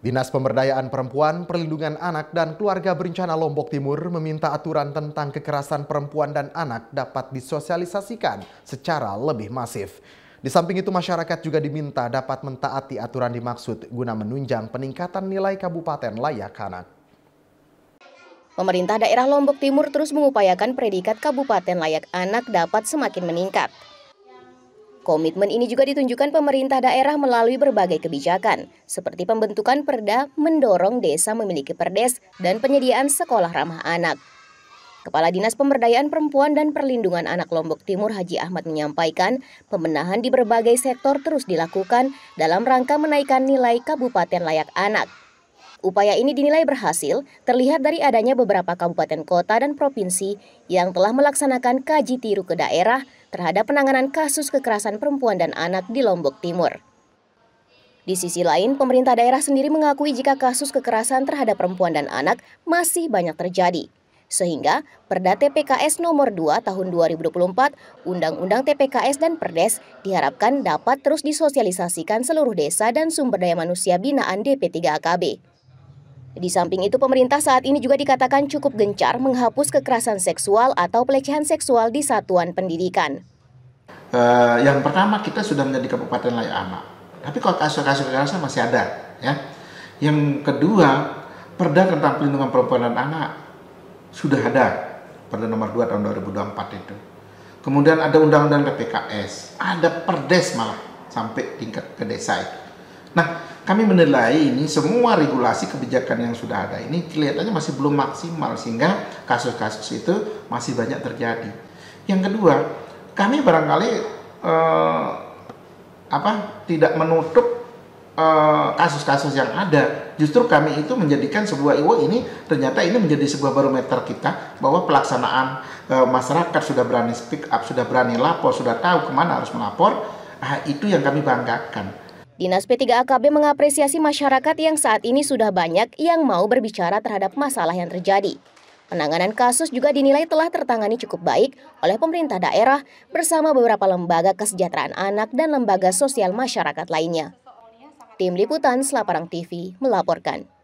Dinas Pemberdayaan Perempuan, Perlindungan Anak, dan Keluarga Berencana Lombok Timur meminta aturan tentang kekerasan perempuan dan anak dapat disosialisasikan secara lebih masif. Di samping itu masyarakat juga diminta dapat mentaati aturan dimaksud guna menunjang peningkatan nilai kabupaten layak anak. Pemerintah daerah Lombok Timur terus mengupayakan predikat kabupaten layak anak dapat semakin meningkat. Komitmen ini juga ditunjukkan pemerintah daerah melalui berbagai kebijakan, seperti pembentukan perda, mendorong desa memiliki perdes, dan penyediaan sekolah ramah anak. Kepala Dinas Pemberdayaan Perempuan dan Perlindungan Anak Lombok Timur Haji Ahmad menyampaikan, pembenahan di berbagai sektor terus dilakukan dalam rangka menaikkan nilai kabupaten layak anak. Upaya ini dinilai berhasil terlihat dari adanya beberapa kabupaten kota dan provinsi yang telah melaksanakan kaji tiru ke daerah terhadap penanganan kasus kekerasan perempuan dan anak di Lombok Timur. Di sisi lain, pemerintah daerah sendiri mengakui jika kasus kekerasan terhadap perempuan dan anak masih banyak terjadi. Sehingga, Perda TPKS nomor 2 tahun 2024, Undang-Undang TPKS dan Perdes diharapkan dapat terus disosialisasikan seluruh desa dan sumber daya manusia binaan DP3AKB. Di samping itu, pemerintah saat ini juga dikatakan cukup gencar menghapus kekerasan seksual atau pelecehan seksual di satuan pendidikan. Uh, yang pertama kita sudah menjadi kabupaten layak anak, tapi kalau kasus-kasus kekerasan masih ada, ya. Yang kedua, perda tentang pelindungan perempuan dan anak sudah ada perda nomor 2 tahun 2024 itu. Kemudian ada undang-undang PPKS, ada perdes malah sampai tingkat ke desa itu. Nah, kami menilai ini semua regulasi kebijakan yang sudah ada ini kelihatannya masih belum maksimal sehingga kasus-kasus itu masih banyak terjadi. Yang kedua, kami barangkali eh, apa tidak menutup eh, kasus-kasus eh, yang ada. Justru kami itu menjadikan sebuah IWO ini ternyata ini menjadi sebuah barometer kita bahwa pelaksanaan eh, masyarakat sudah berani speak up, sudah berani lapor, sudah tahu kemana harus melapor. Ah, itu yang kami banggakan. Dinas P3AKB mengapresiasi masyarakat yang saat ini sudah banyak yang mau berbicara terhadap masalah yang terjadi. Penanganan kasus juga dinilai telah tertangani cukup baik oleh pemerintah daerah bersama beberapa lembaga kesejahteraan anak dan lembaga sosial masyarakat lainnya. Tim Liputan Selaparang TV melaporkan.